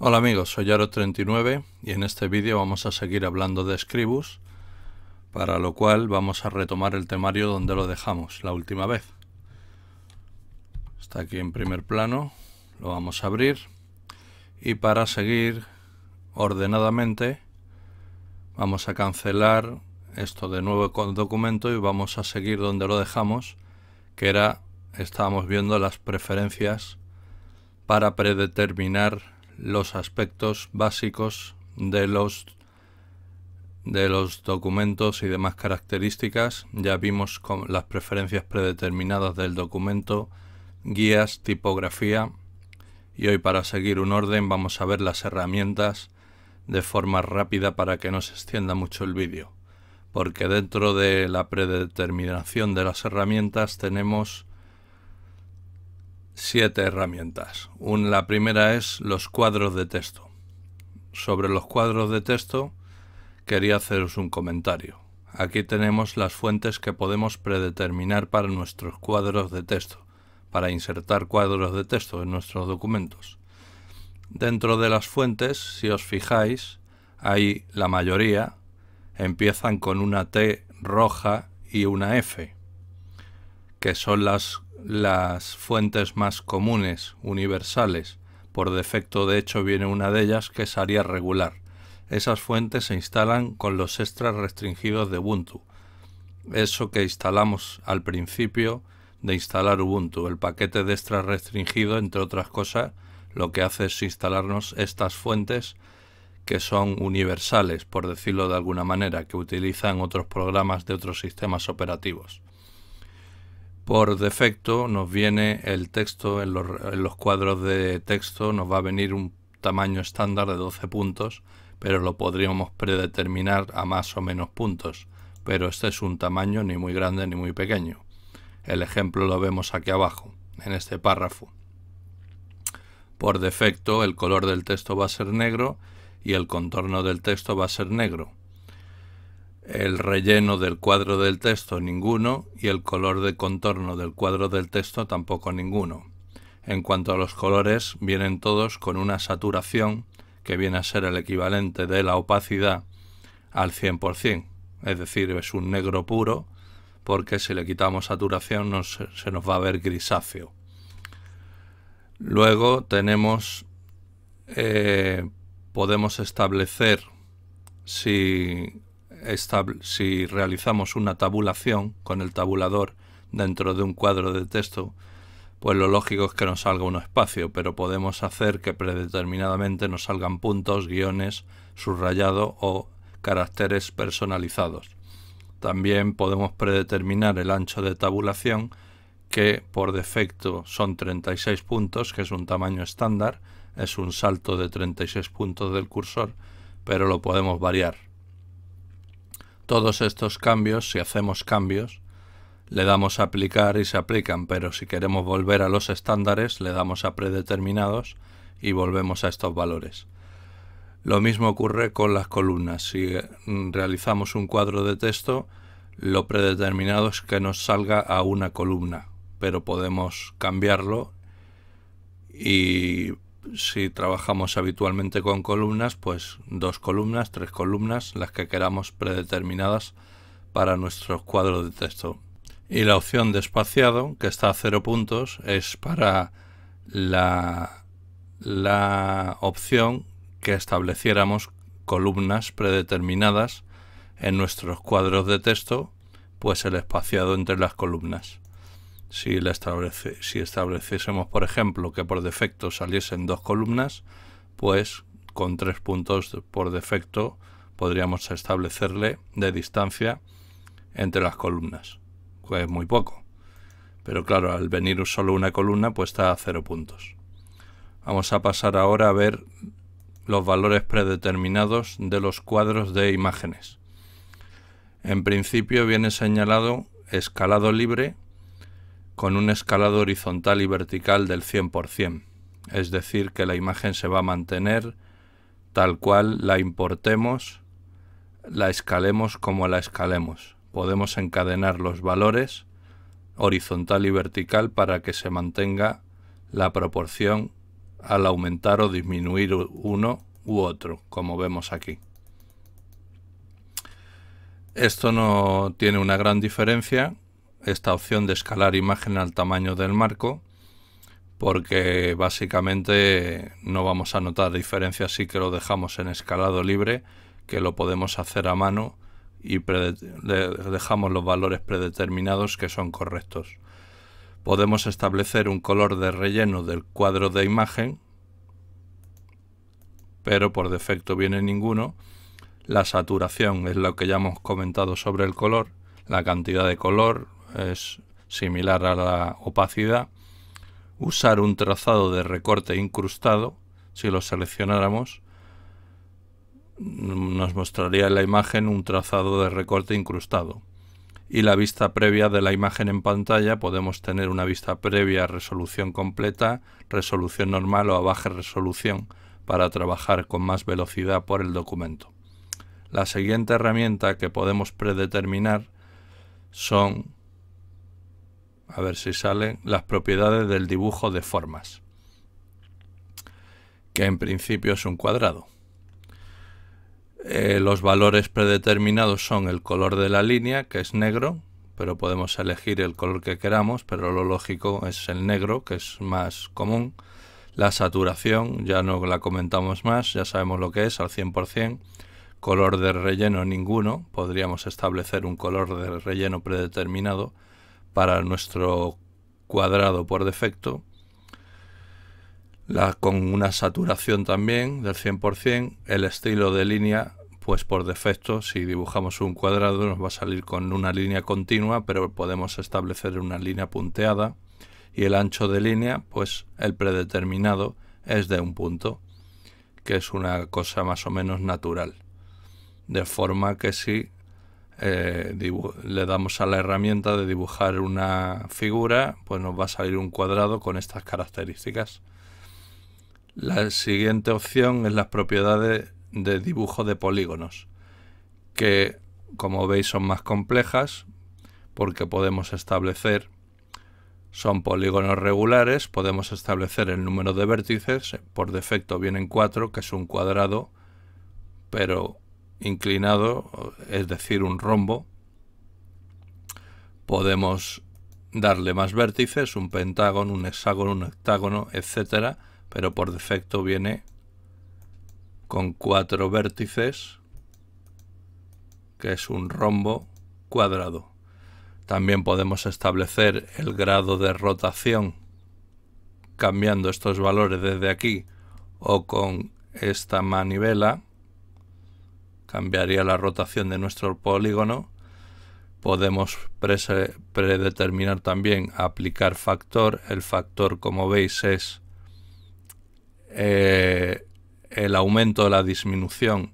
Hola amigos, soy Yaro39 y en este vídeo vamos a seguir hablando de Scribus, para lo cual vamos a retomar el temario donde lo dejamos la última vez. Está aquí en primer plano, lo vamos a abrir y para seguir ordenadamente vamos a cancelar esto de nuevo con documento y vamos a seguir donde lo dejamos, que era, estábamos viendo las preferencias para predeterminar los aspectos básicos de los de los documentos y demás características. Ya vimos con las preferencias predeterminadas del documento, guías, tipografía y hoy para seguir un orden vamos a ver las herramientas de forma rápida para que no se extienda mucho el vídeo. Porque dentro de la predeterminación de las herramientas tenemos siete herramientas. la primera es los cuadros de texto. Sobre los cuadros de texto quería haceros un comentario. Aquí tenemos las fuentes que podemos predeterminar para nuestros cuadros de texto, para insertar cuadros de texto en nuestros documentos. Dentro de las fuentes, si os fijáis, hay la mayoría empiezan con una T roja y una F que son las, fuentes más comunes, universales. Por defecto, de hecho, viene una de ellas que es ARIA regular. Esas fuentes se instalan con los extras restringidos de Ubuntu. Eso que instalamos al principio de instalar Ubuntu, el paquete de extras restringido, entre otras cosas, lo que hace es instalarnos estas fuentes que son universales, por decirlo de alguna manera, que utilizan otros programas de otros sistemas operativos por defecto nos viene el texto, en los, cuadros de texto nos va a venir un tamaño estándar de 12 puntos, pero lo podríamos predeterminar a más o menos puntos, pero este es un tamaño ni muy grande ni muy pequeño. El ejemplo lo vemos aquí abajo, en este párrafo. Por defecto el color del texto va a ser negro y el contorno del texto va a ser negro el relleno del cuadro del texto ninguno y el color de contorno del cuadro del texto tampoco ninguno. En cuanto a los colores, vienen todos con una saturación que viene a ser el equivalente de la opacidad al 100%, es decir, es un negro puro porque si le quitamos saturación se nos va a ver grisáceo. Luego tenemos, eh, podemos establecer si si realizamos una tabulación con el tabulador dentro de un cuadro de texto, pues lo lógico es que nos salga un espacio, pero podemos hacer que predeterminadamente nos salgan puntos, guiones, subrayado o caracteres personalizados. También podemos predeterminar el ancho de tabulación, que por defecto son 36 puntos, que es un tamaño estándar, es un salto de 36 puntos del cursor, pero lo podemos variar. Todos estos cambios, si hacemos cambios, le damos a aplicar y se aplican, pero si queremos volver a los estándares, le damos a predeterminados y volvemos a estos valores. Lo mismo ocurre con las columnas. Si eh, realizamos un cuadro de texto, lo predeterminado es que nos salga a una columna, pero podemos cambiarlo y si trabajamos habitualmente con columnas, pues dos columnas, tres columnas, las que queramos predeterminadas para nuestros cuadros de texto. Y la opción de espaciado, que está a cero puntos, es para la, la opción que estableciéramos columnas predeterminadas en nuestros cuadros de texto, pues el espaciado entre las columnas. Si, estableciésemos, por ejemplo, que por defecto saliesen dos columnas, pues con tres puntos por defecto podríamos establecerle de distancia entre las columnas, que es muy poco. Pero claro, al venir solo una columna, pues está a cero puntos. Vamos a pasar ahora a ver los valores predeterminados de los cuadros de imágenes. En principio viene señalado escalado libre, con un escalado horizontal y vertical del 100%, es decir, que la imagen se va a mantener tal cual la importemos, la escalemos como la escalemos. Podemos encadenar los valores horizontal y vertical para que se mantenga la proporción al aumentar o disminuir uno u otro, como vemos aquí. Esto no tiene una gran diferencia esta opción de escalar imagen al tamaño del marco porque básicamente no vamos a notar diferencia si que lo dejamos en escalado libre que lo podemos hacer a mano y dejamos los valores predeterminados que son correctos. Podemos establecer un color de relleno del cuadro de imagen, pero por defecto viene ninguno. La saturación es lo que ya hemos comentado sobre el color, la cantidad de color, es similar a la opacidad, usar un trazado de recorte incrustado, si lo seleccionáramos, nos mostraría en la imagen un trazado de recorte incrustado. Y la vista previa de la imagen en pantalla, podemos tener una vista previa a resolución completa, resolución normal o a baja resolución para trabajar con más velocidad por el documento. La siguiente herramienta que podemos predeterminar son a ver si salen las propiedades del dibujo de formas, que en principio es un cuadrado. Eh, los valores predeterminados son el color de la línea, que es negro, pero podemos elegir el color que queramos, pero lo lógico es el negro, que es más común. La saturación, ya no la comentamos más, ya sabemos lo que es al 100%. Color de relleno ninguno, podríamos establecer un color de relleno predeterminado para nuestro cuadrado por defecto, la, con una saturación también del 100%, el estilo de línea, pues por defecto, si dibujamos un cuadrado nos va a salir con una línea continua, pero podemos establecer una línea punteada, y el ancho de línea, pues el predeterminado es de un punto, que es una cosa más o menos natural. De forma que si eh, le damos a la herramienta de dibujar una figura, pues nos va a salir un cuadrado con estas características. La siguiente opción es las propiedades de dibujo de polígonos, que como veis son más complejas porque podemos establecer, son polígonos regulares, podemos establecer el número de vértices, por defecto vienen cuatro, que es un cuadrado, pero inclinado, es decir, un rombo, podemos darle más vértices, un pentágono, un hexágono, un octágono, etcétera, pero por defecto viene con cuatro vértices, que es un rombo cuadrado. También podemos establecer el grado de rotación cambiando estos valores desde aquí o con esta manivela cambiaría la rotación de nuestro polígono. Podemos predeterminar también aplicar factor. El factor, como veis, es eh, el aumento o la disminución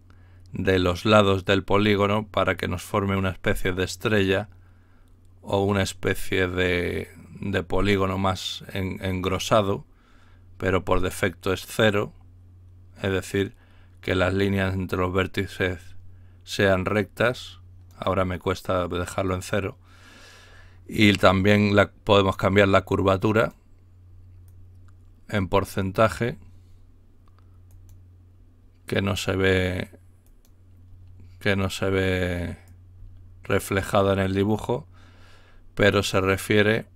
de los lados del polígono para que nos forme una especie de estrella o una especie de, polígono más engrosado, pero por defecto es cero, es decir, que las líneas entre los vértices sean rectas. Ahora me cuesta dejarlo en cero. Y también podemos cambiar la curvatura en porcentaje que no se ve que no se ve reflejada en el dibujo, pero se refiere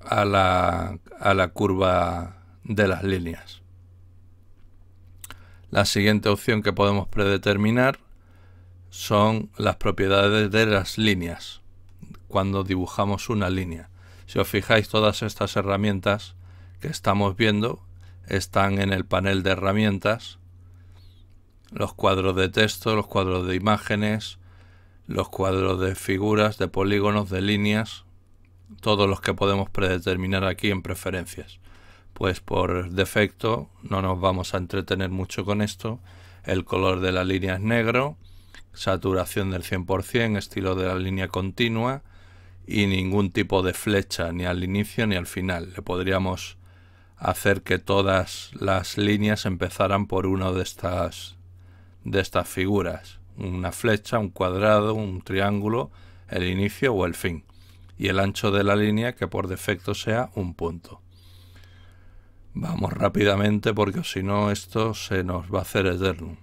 a la curva de las líneas. La siguiente opción que podemos predeterminar son las propiedades de las líneas, cuando dibujamos una línea. Si os fijáis, todas estas herramientas que estamos viendo están en el panel de herramientas, los cuadros de texto, los cuadros de imágenes, los cuadros de figuras, de polígonos, de líneas, todos los que podemos predeterminar aquí en preferencias pues por defecto no nos vamos a entretener mucho con esto. El color de la línea es negro, saturación del 100%, estilo de la línea continua y ningún tipo de flecha ni al inicio ni al final. Le podríamos hacer que todas las líneas empezaran por una de estas de estas figuras, una flecha, un cuadrado, un triángulo, el inicio o el fin y el ancho de la línea que por defecto sea un punto. Vamos rápidamente porque si no esto se nos va a hacer eterno.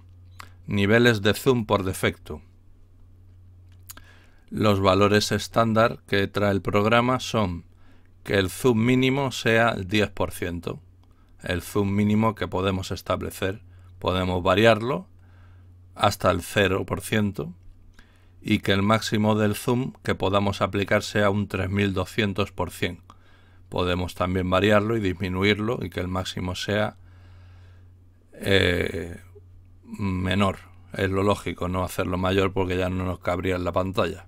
Niveles de zoom por defecto. Los valores estándar que trae el programa son que el zoom mínimo sea el 10%, el zoom mínimo que podemos establecer. Podemos variarlo hasta el 0% y que el máximo del zoom que podamos aplicar sea un 3200%. Podemos también variarlo y disminuirlo y que el máximo sea eh, menor. Es lo lógico, no hacerlo mayor porque ya no nos cabría en la pantalla.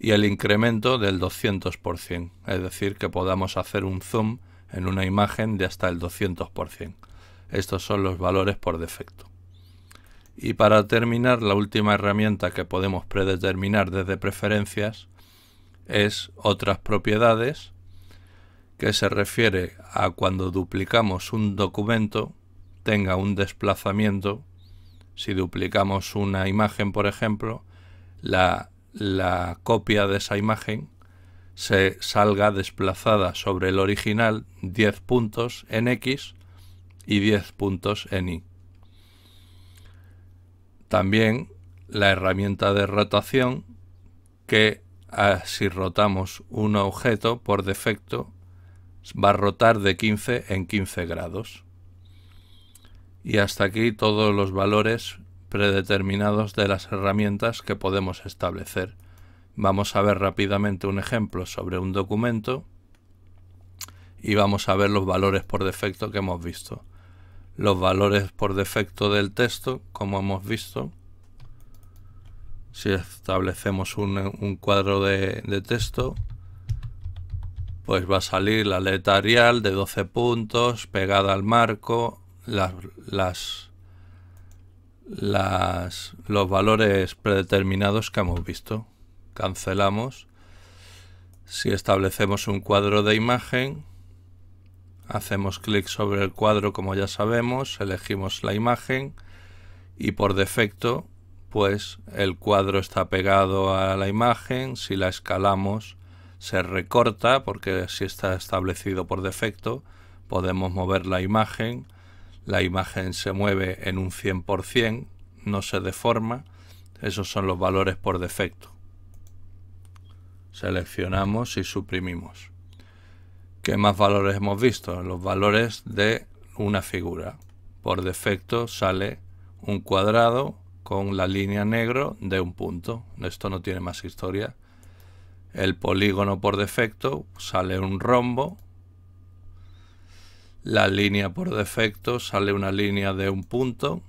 Y el incremento del 200%, es decir, que podamos hacer un zoom en una imagen de hasta el 200%. Estos son los valores por defecto. Y para terminar, la última herramienta que podemos predeterminar desde preferencias es otras propiedades que se refiere a cuando duplicamos un documento tenga un desplazamiento. Si duplicamos una imagen, por ejemplo, la, copia de esa imagen se salga desplazada sobre el original 10 puntos en X y 10 puntos en Y. También la herramienta de rotación que ah, si rotamos un objeto por defecto va a rotar de 15 en 15 grados. Y hasta aquí todos los valores predeterminados de las herramientas que podemos establecer. Vamos a ver rápidamente un ejemplo sobre un documento y vamos a ver los valores por defecto que hemos visto. Los valores por defecto del texto, como hemos visto, si establecemos un, cuadro de texto, pues va a salir la letra arial de 12 puntos pegada al marco, las, los valores predeterminados que hemos visto. Cancelamos. Si establecemos un cuadro de imagen, hacemos clic sobre el cuadro como ya sabemos, elegimos la imagen y por defecto pues el cuadro está pegado a la imagen, si la escalamos se recorta porque si está establecido por defecto podemos mover la imagen, la imagen se mueve en un 100%, no se deforma, esos son los valores por defecto. Seleccionamos y suprimimos. ¿Qué más valores hemos visto? Los valores de una figura. Por defecto sale un cuadrado con la línea negro de un punto. Esto no tiene más historia el polígono por defecto sale un rombo, la línea por defecto sale una línea de un punto,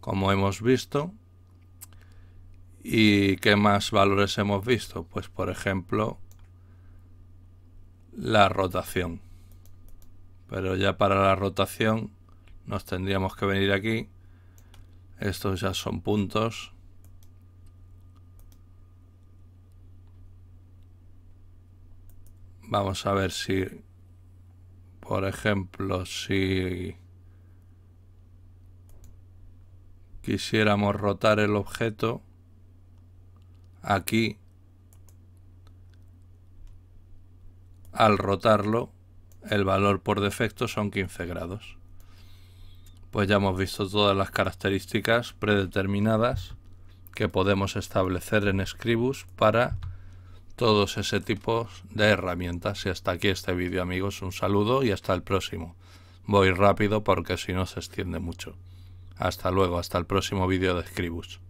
como hemos visto. ¿Y qué más valores hemos visto? Pues por ejemplo, la rotación. Pero ya para la rotación nos tendríamos que venir aquí. Estos ya son puntos Vamos a ver si, por ejemplo, si quisiéramos rotar el objeto aquí, al rotarlo, el valor por defecto son 15 grados. Pues ya hemos visto todas las características predeterminadas que podemos establecer en Scribus para todos ese tipo de herramientas. Y hasta aquí este vídeo amigos, un saludo y hasta el próximo. Voy rápido porque si no se extiende mucho. Hasta luego, hasta el próximo vídeo de Scribus.